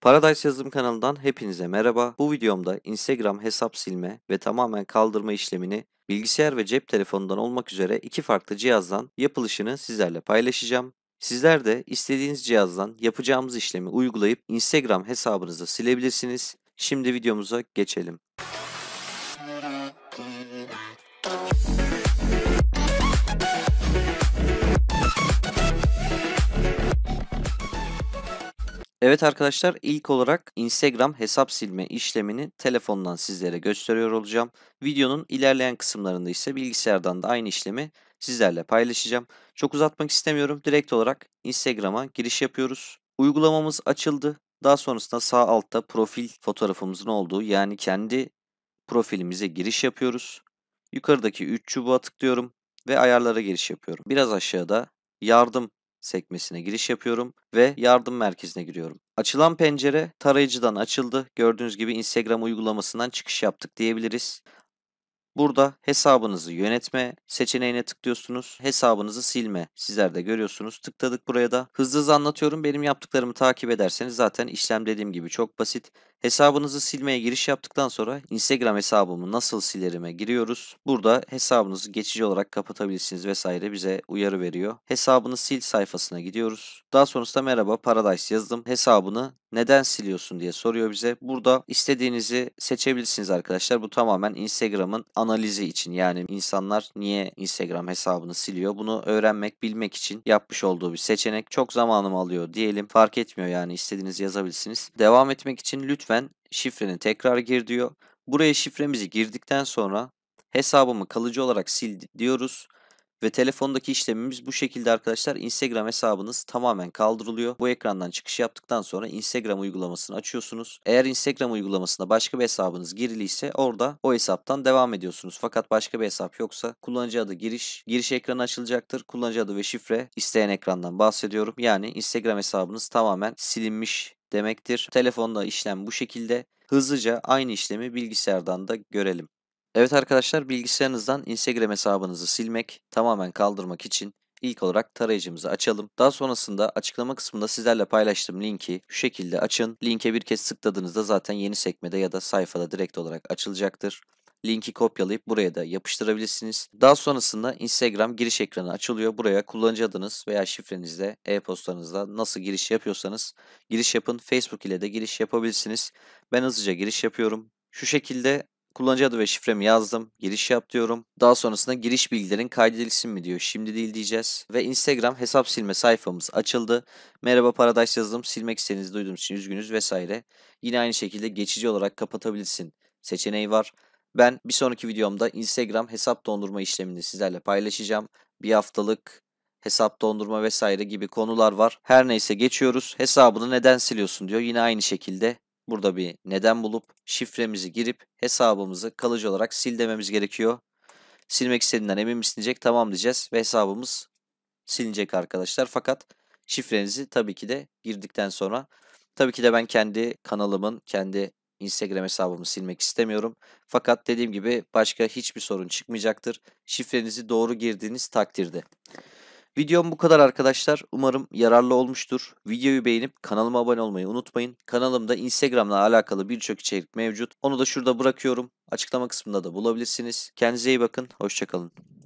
Paradise Yazılım kanalından hepinize merhaba. Bu videomda Instagram hesap silme ve tamamen kaldırma işlemini bilgisayar ve cep telefonundan olmak üzere iki farklı cihazdan yapılışını sizlerle paylaşacağım. Sizler de istediğiniz cihazdan yapacağımız işlemi uygulayıp Instagram hesabınızı silebilirsiniz. Şimdi videomuza geçelim. Evet arkadaşlar ilk olarak Instagram hesap silme işlemini telefondan sizlere gösteriyor olacağım. Videonun ilerleyen kısımlarında ise bilgisayardan da aynı işlemi sizlerle paylaşacağım. Çok uzatmak istemiyorum. Direkt olarak Instagram'a giriş yapıyoruz. Uygulamamız açıldı. Daha sonrasında sağ altta profil fotoğrafımızın olduğu yani kendi profilimize giriş yapıyoruz. Yukarıdaki 3 çubuğa tıklıyorum ve ayarlara giriş yapıyorum. Biraz aşağıda yardım sekmesine giriş yapıyorum ve yardım merkezine giriyorum. Açılan pencere tarayıcıdan açıldı. Gördüğünüz gibi Instagram uygulamasından çıkış yaptık diyebiliriz. Burada hesabınızı yönetme seçeneğine tıklıyorsunuz. Hesabınızı silme. Sizler de görüyorsunuz. Tıkladık buraya da. Hızlı hızlı anlatıyorum. Benim yaptıklarımı takip ederseniz zaten işlem dediğim gibi çok basit. Hesabınızı silmeye giriş yaptıktan sonra Instagram hesabımı nasıl silerime giriyoruz. Burada hesabınızı geçici olarak kapatabilirsiniz vesaire bize uyarı veriyor. Hesabını sil sayfasına gidiyoruz. Daha sonrasında merhaba Paradise yazdım. Hesabını neden siliyorsun diye soruyor bize. Burada istediğinizi seçebilirsiniz arkadaşlar. Bu tamamen Instagram'ın analizi için yani insanlar niye Instagram hesabını siliyor bunu öğrenmek bilmek için yapmış olduğu bir seçenek. Çok zamanımı alıyor diyelim fark etmiyor yani istediğinizi yazabilirsiniz. Devam etmek için lütfen lütfen şifreni tekrar gir diyor. Buraya şifremizi girdikten sonra hesabımı kalıcı olarak sil diyoruz. Ve telefondaki işlemimiz bu şekilde arkadaşlar. Instagram hesabınız tamamen kaldırılıyor. Bu ekrandan çıkış yaptıktan sonra Instagram uygulamasını açıyorsunuz. Eğer Instagram uygulamasında başka bir hesabınız giriliyse orada o hesaptan devam ediyorsunuz. Fakat başka bir hesap yoksa kullanıcı adı giriş, giriş ekranı açılacaktır. Kullanıcı adı ve şifre isteyen ekrandan bahsediyorum. Yani Instagram hesabınız tamamen silinmiş demektir. Telefonda işlem bu şekilde. Hızlıca aynı işlemi bilgisayardan da görelim. Evet arkadaşlar bilgisayarınızdan Instagram hesabınızı silmek, tamamen kaldırmak için ilk olarak tarayıcımızı açalım. Daha sonrasında açıklama kısmında sizlerle paylaştığım linki şu şekilde açın. Linke bir kez tıkladığınızda zaten yeni sekmede ya da sayfada direkt olarak açılacaktır linki kopyalayıp buraya da yapıştırabilirsiniz. Daha sonrasında Instagram giriş ekranı açılıyor. Buraya kullanıcı adınız veya şifrenizle, e-postanızla nasıl giriş yapıyorsanız giriş yapın. Facebook ile de giriş yapabilirsiniz. Ben hızlıca giriş yapıyorum. Şu şekilde kullanıcı adı ve şifremi yazdım. Giriş yap diyorum. Daha sonrasında giriş bilgilerin kaydedilsin mi diyor. Şimdi değil diyeceğiz. Ve Instagram hesap silme sayfamız açıldı. Merhaba Paradise yazdım. Silmek istediğinizi duyduğum için üzgünüz vesaire. Yine aynı şekilde geçici olarak kapatabilirsin seçeneği var. Ben bir sonraki videomda Instagram hesap dondurma işlemini sizlerle paylaşacağım. Bir haftalık hesap dondurma vesaire gibi konular var. Her neyse geçiyoruz. Hesabını neden siliyorsun diyor. Yine aynı şekilde burada bir neden bulup şifremizi girip hesabımızı kalıcı olarak sil dememiz gerekiyor. Silmek istediğinden emin misin diyecek. Tamam diyeceğiz ve hesabımız silinecek arkadaşlar. Fakat şifrenizi tabii ki de girdikten sonra tabii ki de ben kendi kanalımın, kendi Instagram hesabımı silmek istemiyorum. Fakat dediğim gibi başka hiçbir sorun çıkmayacaktır. Şifrenizi doğru girdiğiniz takdirde. Videom bu kadar arkadaşlar. Umarım yararlı olmuştur. Videoyu beğenip kanalıma abone olmayı unutmayın. Kanalımda Instagram'la alakalı birçok içerik mevcut. Onu da şurada bırakıyorum. Açıklama kısmında da bulabilirsiniz. Kendinize iyi bakın. Hoşçakalın.